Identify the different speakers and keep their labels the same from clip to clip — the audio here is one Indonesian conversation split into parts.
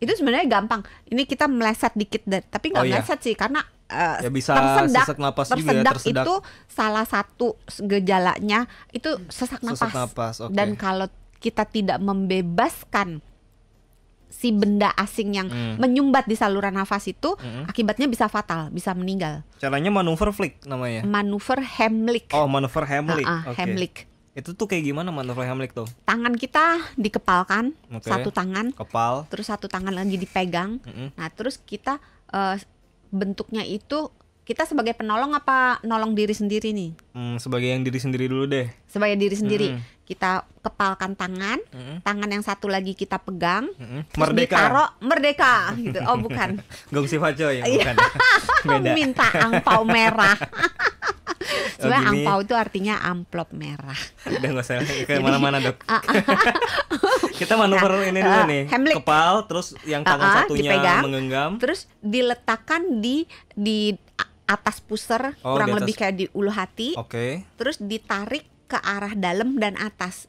Speaker 1: itu sebenarnya gampang ini kita meleset dikit deh tapi nggak oh, iya. meleset sih karena uh, ya bisa tersedak, sesak napas tersedak, juga, ya, tersedak itu salah satu gejalanya itu sesak nafas sesak napas okay. dan kalau kita tidak membebaskan si benda asing yang hmm. menyumbat di saluran nafas itu hmm. akibatnya bisa fatal, bisa meninggal.
Speaker 2: Caranya manuver flick namanya.
Speaker 1: Manuver hemlik
Speaker 2: Oh, manuver hemlik Uh -uh, okay. hemlik itu tuh kayak gimana manuver Heimlich tuh?
Speaker 1: Tangan kita dikepalkan, okay. satu tangan. Kepal. Terus satu tangan lagi dipegang. Mm -hmm. Nah, terus kita uh, bentuknya itu kita sebagai penolong apa nolong diri sendiri nih?
Speaker 2: Hmm, sebagai yang diri sendiri dulu deh.
Speaker 1: Sebagai diri sendiri. Hmm. Kita kepalkan tangan, hmm. tangan yang satu lagi kita pegang,
Speaker 2: hmm. merdeka. Ditaruh,
Speaker 1: merdeka gitu. Oh, bukan.
Speaker 2: Gongsi Faco ya, bukan. Minta angpau
Speaker 1: merah. Sebenarnya oh, angpau itu artinya amplop merah.
Speaker 2: Udah gak usah ke mana-mana dok. Ah, ah. Kita manuver nah, ini ah, dulu nih. Hamlet. Kepal, terus yang tangan uh, uh, satunya dipegang, menggenggam.
Speaker 1: Terus diletakkan di di atas pusar oh, kurang atas. lebih kayak di ulu hati. Oke. Okay. Terus ditarik ke arah dalam dan atas.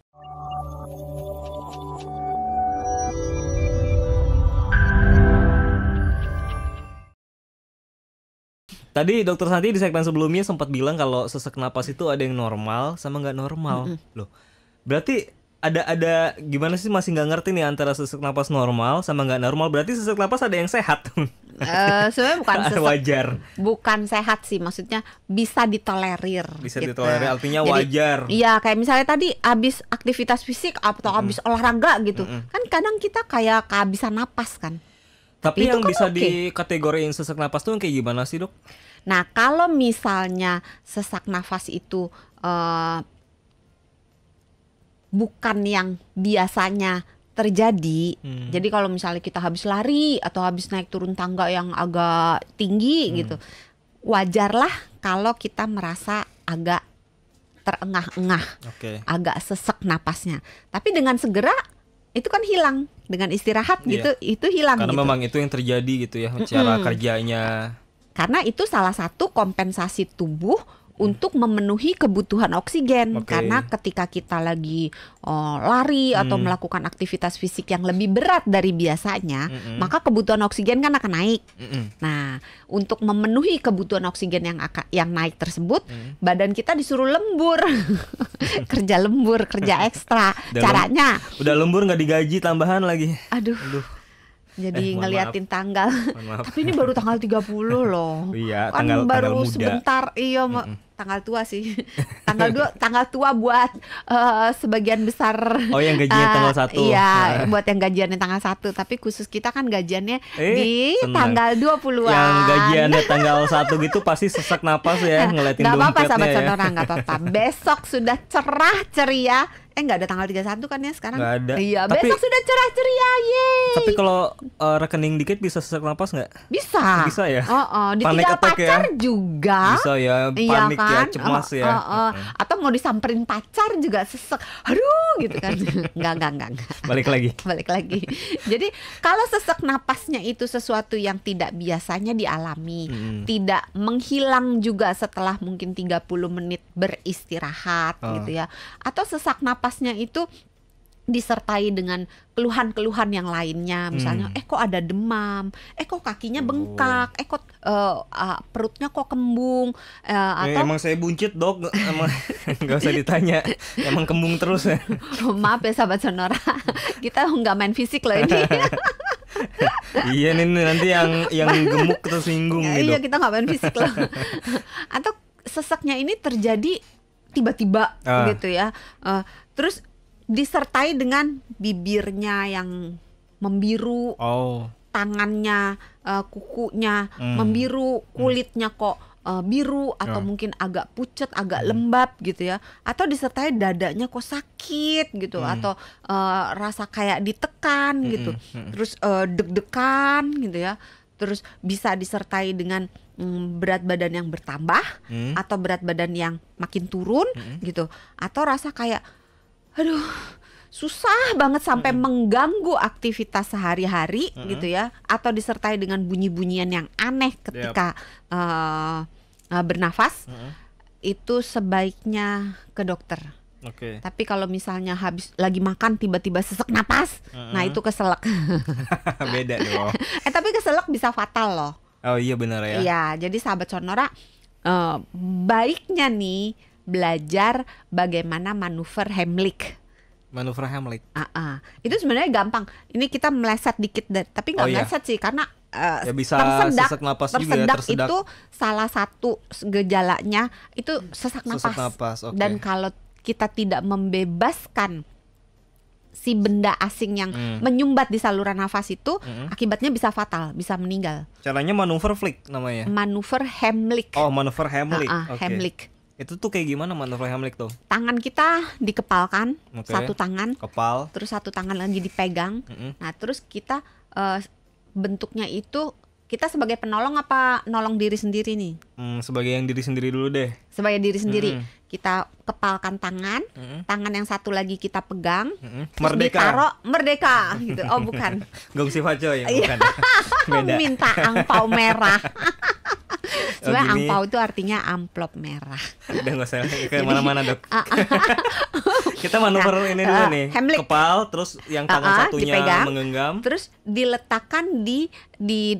Speaker 2: Tadi dokter Santi di segmen sebelumnya sempat bilang kalau sesak napas itu ada yang normal sama nggak normal. Mm -hmm. Loh, berarti ada ada gimana sih masih nggak ngerti nih antara sesak napas normal sama nggak normal. Berarti sesak napas ada yang sehat. Uh, sebenarnya bukan sesek, wajar.
Speaker 1: Bukan sehat sih, maksudnya bisa ditolerir.
Speaker 2: Bisa gitu. ditolerir, artinya Jadi, wajar.
Speaker 1: Iya, kayak misalnya tadi abis aktivitas fisik atau mm -hmm. abis olahraga gitu, mm -hmm. kan kadang kita kayak kehabisan napas kan.
Speaker 2: Tapi itu yang kan bisa okay. dikategoriin sesak napas tuh kayak gimana sih, Dok?
Speaker 1: Nah, kalau misalnya sesak nafas itu uh, bukan yang biasanya terjadi. Hmm. Jadi kalau misalnya kita habis lari atau habis naik turun tangga yang agak tinggi hmm. gitu, wajarlah kalau kita merasa agak terengah-engah, okay. agak sesek napasnya. Tapi dengan segera itu kan hilang dengan istirahat iya. gitu itu hilang karena gitu. memang
Speaker 2: itu yang terjadi gitu ya cara mm -hmm. kerjanya
Speaker 1: karena itu salah satu kompensasi tubuh untuk memenuhi kebutuhan oksigen okay. karena ketika kita lagi oh, lari hmm. atau melakukan aktivitas fisik yang lebih berat dari biasanya hmm. maka kebutuhan oksigen kan akan naik hmm. nah untuk memenuhi kebutuhan oksigen yang akan, yang naik tersebut hmm. badan kita disuruh lembur kerja lembur kerja ekstra caranya
Speaker 2: lembur. udah lembur nggak digaji tambahan lagi aduh, aduh
Speaker 1: jadi eh, ngeliatin maaf. tanggal. Maaf. Tapi ini baru tanggal 30 loh. iya, kan tanggal baru tanggal muda. sebentar. Iya, mm -mm tanggal tua sih. tanggal dua tanggal tua buat uh, sebagian besar Oh, yang gajian uh, eh, tanggal satu Iya, nah. buat yang gajiannya tanggal satu tapi khusus kita kan gajiannya eh, di senang. tanggal 20-an. Yang gajiannya
Speaker 2: tanggal satu gitu pasti sesak napas ya nah, ngeliatin Gak apa-apa sahabat ya. sonora, gak apa-apa.
Speaker 1: Besok sudah cerah ceria. Eh nggak ada tanggal 31 kan ya sekarang? Gak ada. Iya, tapi, besok sudah cerah ceria. Yeay. Tapi
Speaker 2: kalau uh, rekening dikit bisa sesak napas nggak?
Speaker 1: Bisa. Bisa ya. Oh, oh. ditinggal ya? pacar ya.
Speaker 2: juga. Bisa ya, panik iya, kan? kan ya, cemas ya. oh, oh.
Speaker 1: atau mau disamperin pacar juga sesek aduh gitu kan nggak nggak nggak balik lagi balik lagi jadi kalau sesek napasnya itu sesuatu yang tidak biasanya dialami
Speaker 2: hmm. tidak
Speaker 1: menghilang juga setelah mungkin 30 menit beristirahat oh. gitu ya atau sesak napasnya itu disertai dengan keluhan-keluhan yang lainnya misalnya hmm. eh kok ada demam eh kok kakinya oh. bengkak eh kok uh, uh, perutnya kok kembung uh, atau eh,
Speaker 2: emang saya buncit dok emang nggak usah ditanya emang kembung terus
Speaker 1: maaf ya sahabat sonora kita nggak main fisik loh ini
Speaker 2: iya nih nanti yang yang gemuk tersinggung singgung iya, gitu iya kita
Speaker 1: nggak main fisik loh atau sesaknya ini terjadi tiba-tiba uh. gitu ya uh, terus disertai dengan bibirnya yang membiru, oh. tangannya, uh, kukunya hmm. membiru, hmm. kulitnya kok uh, biru atau yeah. mungkin agak pucat, agak hmm. lembab gitu ya, atau disertai dadanya kok sakit gitu, hmm. atau uh, rasa kayak ditekan hmm. gitu, hmm, hmm. terus uh, deg-degan gitu ya, terus bisa disertai dengan mm, berat badan yang bertambah hmm. atau berat badan yang makin turun hmm. gitu atau rasa kayak aduh susah banget sampai -hmm. mengganggu aktivitas sehari-hari -hmm. gitu ya atau disertai dengan bunyi-bunyian yang aneh ketika yep. uh, eh, uh, eh, bernafas -hmm. itu sebaiknya ke dokter. Okay. Tapi kalau misalnya habis lagi makan tiba-tiba sesek napas, nah itu keselak.
Speaker 2: Beda dong.
Speaker 1: eh tapi keselak bisa fatal loh.
Speaker 2: Oh iya benar ya. Iya,
Speaker 1: jadi sahabat sonora uh, baiknya nih belajar bagaimana manuver hemlik
Speaker 2: Manuver hemlik Uh -uh.
Speaker 1: Itu sebenarnya gampang. Ini kita meleset dikit, deh. tapi nggak oh, iya. meleset iya. sih karena uh, ya bisa tersedak, sesak napas tersedak, juga ya, tersedak itu salah satu gejalanya itu sesak napas. Sesak napas okay. Dan kalau kita tidak membebaskan si benda asing yang hmm. menyumbat di saluran nafas itu hmm. akibatnya bisa fatal, bisa meninggal.
Speaker 2: Caranya manuver flick namanya.
Speaker 1: Manuver hemlik
Speaker 2: Oh, manuver hemlik Uh -uh, okay. Itu tuh kayak gimana manuver Heimlich tuh?
Speaker 1: Tangan kita dikepalkan, okay. satu tangan. Kepal. Terus satu tangan lagi dipegang. Mm -hmm. Nah, terus kita uh, bentuknya itu kita sebagai penolong apa nolong diri sendiri nih?
Speaker 2: Hmm, sebagai yang diri sendiri dulu deh.
Speaker 1: Sebagai diri sendiri, hmm. kita kepalkan tangan, hmm. tangan yang satu lagi kita pegang,
Speaker 2: hmm. merdeka, Taro,
Speaker 1: merdeka gitu. Oh bukan?
Speaker 2: Gongsi Faco ya, bukan.
Speaker 1: Minta angpau merah. Coba oh, angpau itu artinya amplop merah.
Speaker 2: Udah gak usah ke mana-mana dok. Ah, ah. Kita manuver nah, ini dulu uh, nih. Hemlik. Kepal, terus yang tangan uh, ah, uh, satunya dipegang, menggenggam.
Speaker 1: Terus diletakkan di di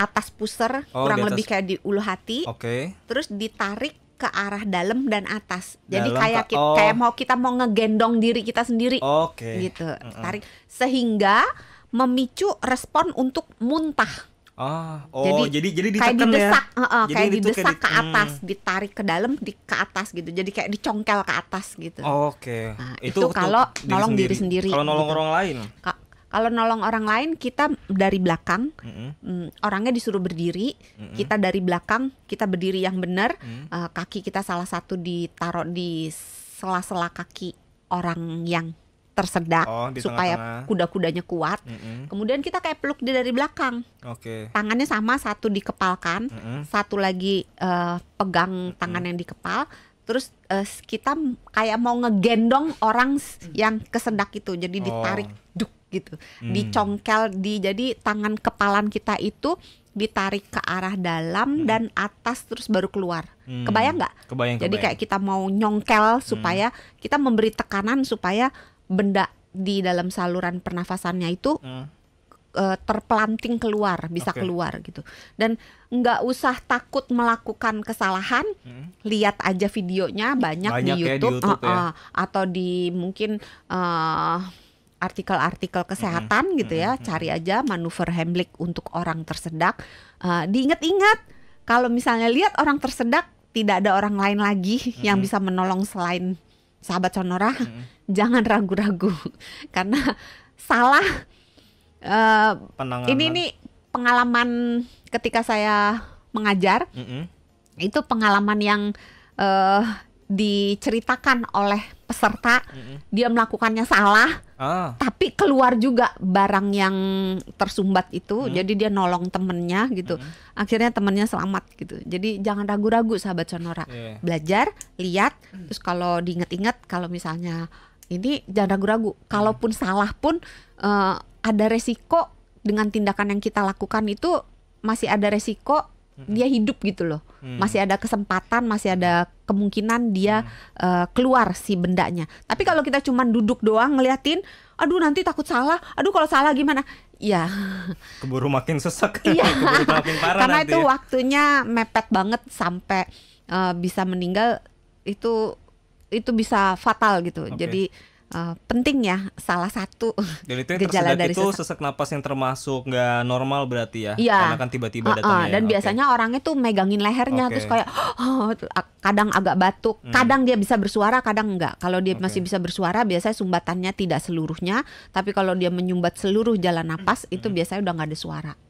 Speaker 1: atas pusar oh, kurang atas. lebih kayak di ulu hati. Oke. Okay. Terus ditarik ke arah dalam dan atas. Jadi dalam kayak kita, oh. kayak mau kita mau ngegendong diri kita sendiri. Oke. Okay. Gitu. Tarik sehingga memicu respon untuk muntah.
Speaker 2: Oh, oh jadi jadi, jadi ditekan kayak ya? didesak, ya. uh, uh, jadi kayak didesak kayak di, ke hmm. atas, hmm.
Speaker 1: ditarik ke dalam, di ke atas gitu. Jadi kayak dicongkel ke atas gitu.
Speaker 2: Oh, Oke. Okay. Nah, itu, itu kalau nolong diri sendiri. Kalau nolong gitu. orang lain.
Speaker 1: Ka kalau nolong orang lain kita dari belakang, mm -hmm. mm, orangnya disuruh berdiri, mm -hmm. kita dari belakang, kita berdiri yang benar, mm -hmm. uh, kaki kita salah satu ditaruh di sela-sela kaki orang yang tersedak oh, di supaya kuda-kudanya kuat. Mm -hmm. Kemudian kita kayak peluk dia dari belakang. Oke. Okay. Tangannya sama, satu dikepalkan, mm -hmm. satu lagi uh, pegang tangan mm -hmm. yang dikepal. Terus uh, kita kayak mau ngegendong orang mm. yang kesedak itu, jadi ditarik oh. duk gitu, mm. dicongkel di jadi tangan kepalan kita itu ditarik ke arah dalam hmm. dan atas terus baru keluar. Hmm. Kebayang nggak? Kebayang. Jadi kebayang. kayak kita mau nyongkel supaya hmm. kita memberi tekanan supaya benda di dalam saluran pernafasannya itu hmm. Uh, terpelanting keluar, bisa okay. keluar gitu. Dan nggak usah takut melakukan kesalahan, hmm. lihat aja videonya banyak, banyak di YouTube, ya, di YouTube uh, uh, ya. atau di mungkin uh, artikel-artikel kesehatan hmm. gitu ya. Hmm. Cari aja manuver hemlik untuk orang tersedak. Uh, Diingat-ingat kalau misalnya lihat orang tersedak tidak ada orang lain lagi hmm. yang bisa menolong selain sahabat sonora hmm. jangan ragu-ragu karena salah uh, Penanganan. ini nih pengalaman ketika saya mengajar -hmm. itu pengalaman yang uh, diceritakan oleh peserta mm -hmm. dia melakukannya salah ah. tapi keluar juga barang yang tersumbat itu mm. jadi dia nolong temennya gitu mm -hmm. akhirnya temennya selamat gitu jadi jangan ragu-ragu sahabat sonora yeah. belajar lihat terus kalau diinget-inget kalau misalnya ini jangan ragu-ragu mm. kalaupun mm. salah pun uh, ada resiko dengan tindakan yang kita lakukan itu masih ada resiko dia hidup gitu loh hmm. masih ada kesempatan masih ada kemungkinan dia hmm. uh, keluar si bendanya tapi kalau kita cuma duduk doang ngeliatin aduh nanti takut salah aduh kalau salah gimana ya
Speaker 2: keburu makin sesek iya makin parah karena nanti. itu
Speaker 1: waktunya mepet banget sampai uh, bisa meninggal itu itu bisa fatal gitu okay. jadi uh, penting ya salah satu Dan itu yang gejala dari itu
Speaker 2: sesak, sesak napas yang termasuk nggak normal berarti ya, iya. karena kan tiba-tiba uh, -uh. datangnya. Ya, dan ya. biasanya
Speaker 1: okay. orangnya tuh megangin lehernya okay. terus kayak oh, kadang agak batuk, hmm. kadang dia bisa bersuara, kadang enggak. Kalau dia okay. masih bisa bersuara biasanya sumbatannya tidak seluruhnya, tapi kalau dia menyumbat seluruh jalan napas hmm. itu biasanya udah nggak ada suara.